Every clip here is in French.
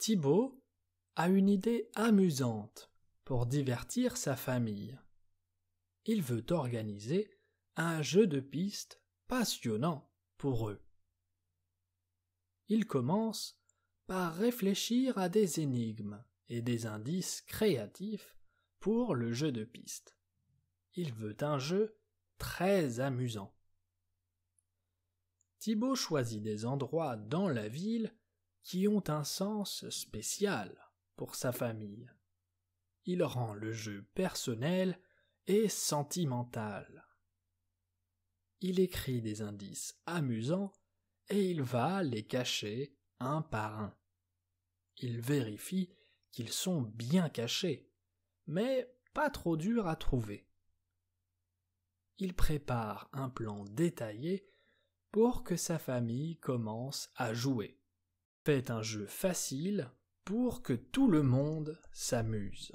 Thibaut a une idée amusante pour divertir sa famille. Il veut organiser un jeu de piste passionnant pour eux. Il commence par réfléchir à des énigmes et des indices créatifs pour le jeu de piste. Il veut un jeu très amusant. Thibaut choisit des endroits dans la ville qui ont un sens spécial pour sa famille. Il rend le jeu personnel et sentimental. Il écrit des indices amusants et il va les cacher un par un. Il vérifie qu'ils sont bien cachés, mais pas trop durs à trouver. Il prépare un plan détaillé pour que sa famille commence à jouer. Fait un jeu facile pour que tout le monde s'amuse.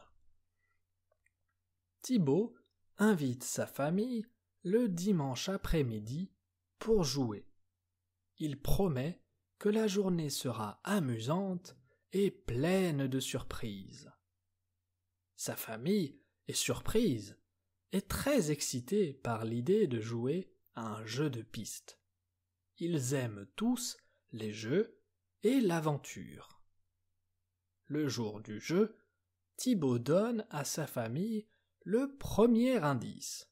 Thibaut invite sa famille le dimanche après-midi pour jouer. Il promet que la journée sera amusante et pleine de surprises. Sa famille est surprise et très excitée par l'idée de jouer à un jeu de piste. Ils aiment tous les jeux l'aventure. Le jour du jeu, Thibaut donne à sa famille le premier indice.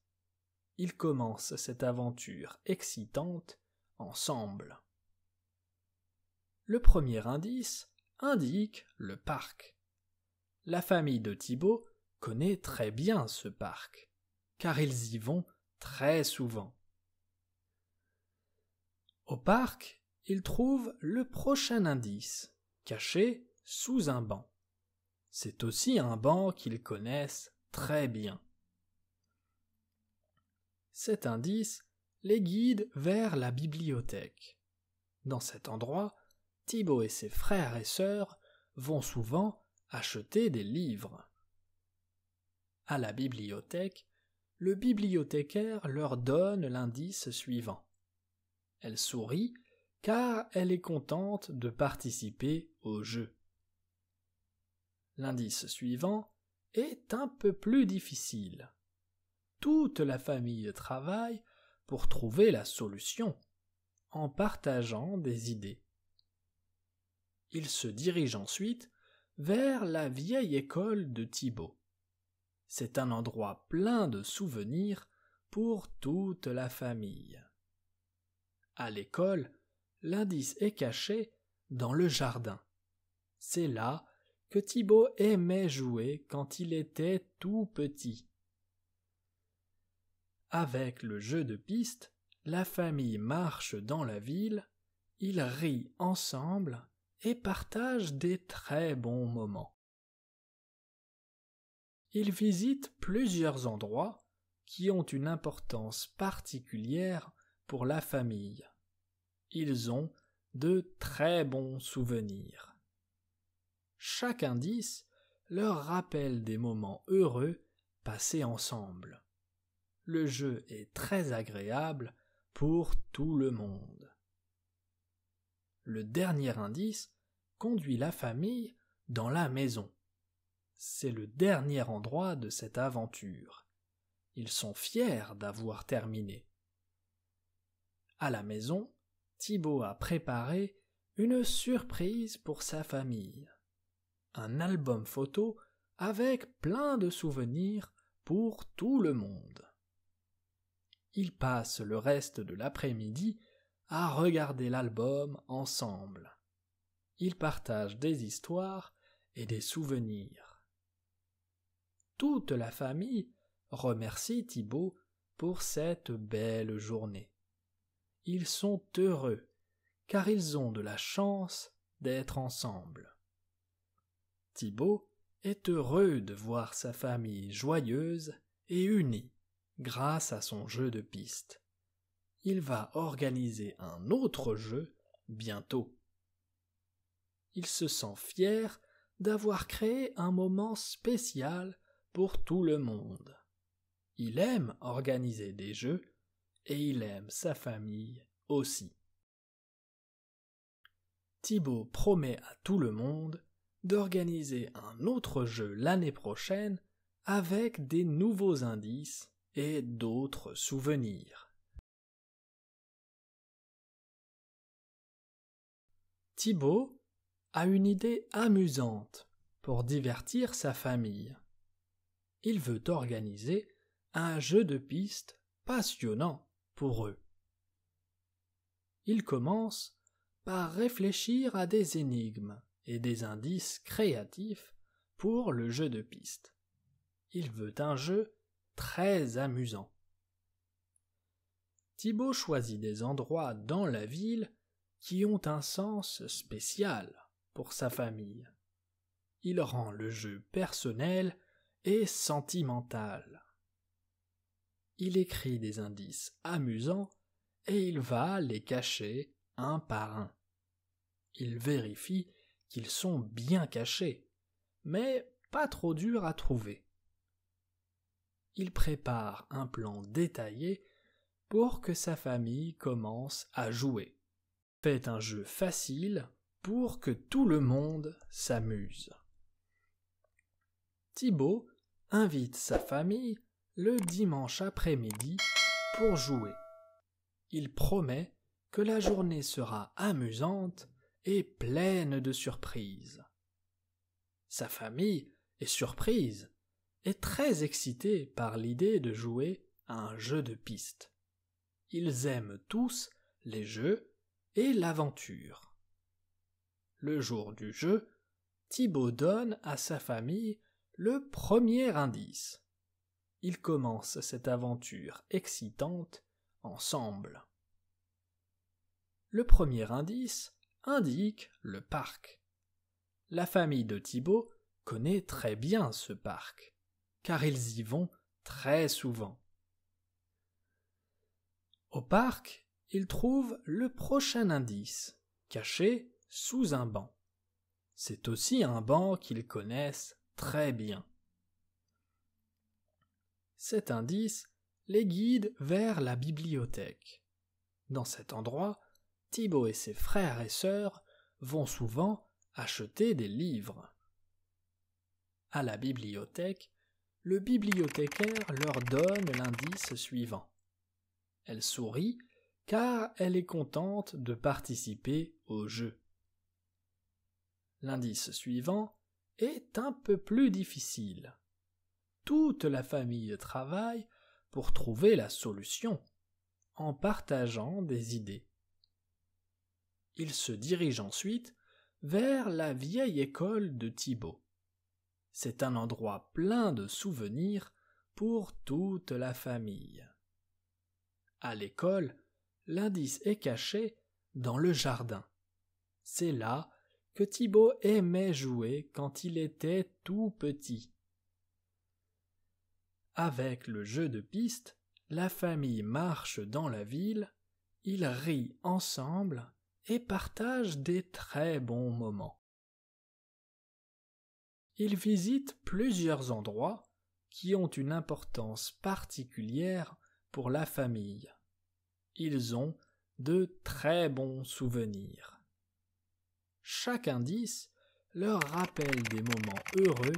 Ils commencent cette aventure excitante ensemble. Le premier indice indique le parc. La famille de Thibaut connaît très bien ce parc, car ils y vont très souvent. Au parc, ils trouvent le prochain indice, caché sous un banc. C'est aussi un banc qu'ils connaissent très bien. Cet indice les guide vers la bibliothèque. Dans cet endroit, Thibault et ses frères et sœurs vont souvent acheter des livres. À la bibliothèque, le bibliothécaire leur donne l'indice suivant. Elle sourit car elle est contente de participer au jeu. L'indice suivant est un peu plus difficile. Toute la famille travaille pour trouver la solution en partageant des idées. Il se dirige ensuite vers la vieille école de Thibault. C'est un endroit plein de souvenirs pour toute la famille. À l'école, l'indice est caché dans le jardin. C'est là que Thibaut aimait jouer quand il était tout petit. Avec le jeu de piste, la famille marche dans la ville, ils rient ensemble et partagent des très bons moments. Ils visitent plusieurs endroits qui ont une importance particulière pour la famille ils ont de très bons souvenirs. Chaque indice leur rappelle des moments heureux passés ensemble. Le jeu est très agréable pour tout le monde. Le dernier indice conduit la famille dans la maison. C'est le dernier endroit de cette aventure. Ils sont fiers d'avoir terminé. À la maison, Thibaut a préparé une surprise pour sa famille. Un album photo avec plein de souvenirs pour tout le monde. Ils passent le reste de l'après-midi à regarder l'album ensemble. Ils partagent des histoires et des souvenirs. Toute la famille remercie Thibault pour cette belle journée ils sont heureux, car ils ont de la chance d'être ensemble. Thibault est heureux de voir sa famille joyeuse et unie grâce à son jeu de piste. Il va organiser un autre jeu bientôt. Il se sent fier d'avoir créé un moment spécial pour tout le monde. Il aime organiser des jeux et il aime sa famille aussi. Thibaut promet à tout le monde d'organiser un autre jeu l'année prochaine avec des nouveaux indices et d'autres souvenirs. Thibaut a une idée amusante pour divertir sa famille. Il veut organiser un jeu de piste passionnant pour eux. Ils commence par réfléchir à des énigmes et des indices créatifs pour le jeu de piste. Il veut un jeu très amusant. Thibaut choisit des endroits dans la ville qui ont un sens spécial pour sa famille. Il rend le jeu personnel et sentimental il écrit des indices amusants et il va les cacher un par un. Il vérifie qu'ils sont bien cachés, mais pas trop durs à trouver. Il prépare un plan détaillé pour que sa famille commence à jouer. Fait un jeu facile pour que tout le monde s'amuse. Thibaut invite sa famille le dimanche après-midi pour jouer. Il promet que la journée sera amusante et pleine de surprises. Sa famille est surprise et très excitée par l'idée de jouer à un jeu de piste. Ils aiment tous les jeux et l'aventure. Le jour du jeu, Thibaut donne à sa famille le premier indice ils commencent cette aventure excitante ensemble. Le premier indice indique le parc. La famille de Thibault connaît très bien ce parc, car ils y vont très souvent. Au parc, ils trouvent le prochain indice, caché sous un banc. C'est aussi un banc qu'ils connaissent très bien cet indice les guide vers la bibliothèque. Dans cet endroit, Thibaut et ses frères et sœurs vont souvent acheter des livres. À la bibliothèque, le bibliothécaire leur donne l'indice suivant. Elle sourit car elle est contente de participer au jeu. L'indice suivant est un peu plus difficile toute la famille travaille pour trouver la solution en partageant des idées. Il se dirige ensuite vers la vieille école de Thibault. C'est un endroit plein de souvenirs pour toute la famille. À l'école, l'indice est caché dans le jardin. C'est là que Thibault aimait jouer quand il était tout petit. Avec le jeu de piste, la famille marche dans la ville, ils rient ensemble et partagent des très bons moments. Ils visitent plusieurs endroits qui ont une importance particulière pour la famille. Ils ont de très bons souvenirs. Chaque indice leur rappelle des moments heureux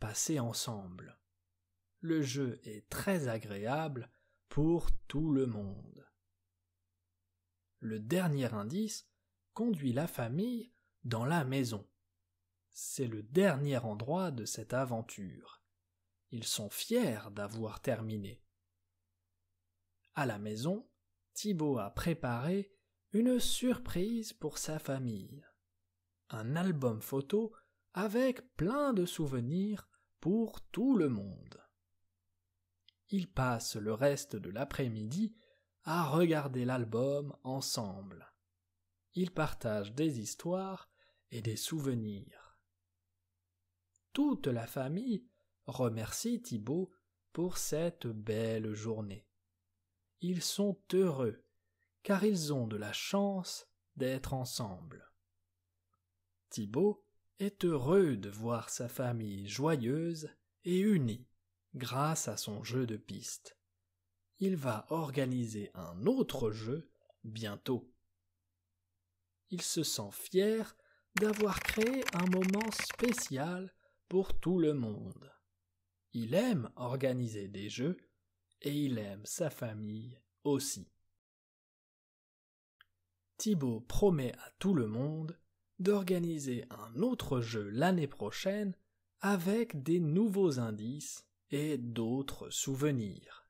passés ensemble le jeu est très agréable pour tout le monde. Le dernier indice conduit la famille dans la maison. C'est le dernier endroit de cette aventure. Ils sont fiers d'avoir terminé. À la maison, Thibault a préparé une surprise pour sa famille. Un album photo avec plein de souvenirs pour tout le monde ils passent le reste de l'après-midi à regarder l'album ensemble. Ils partagent des histoires et des souvenirs. Toute la famille remercie Thibault pour cette belle journée. Ils sont heureux car ils ont de la chance d'être ensemble. Thibault est heureux de voir sa famille joyeuse et unie grâce à son jeu de piste. Il va organiser un autre jeu bientôt. Il se sent fier d'avoir créé un moment spécial pour tout le monde. Il aime organiser des jeux et il aime sa famille aussi. Thibaut promet à tout le monde d'organiser un autre jeu l'année prochaine avec des nouveaux indices et d'autres souvenirs.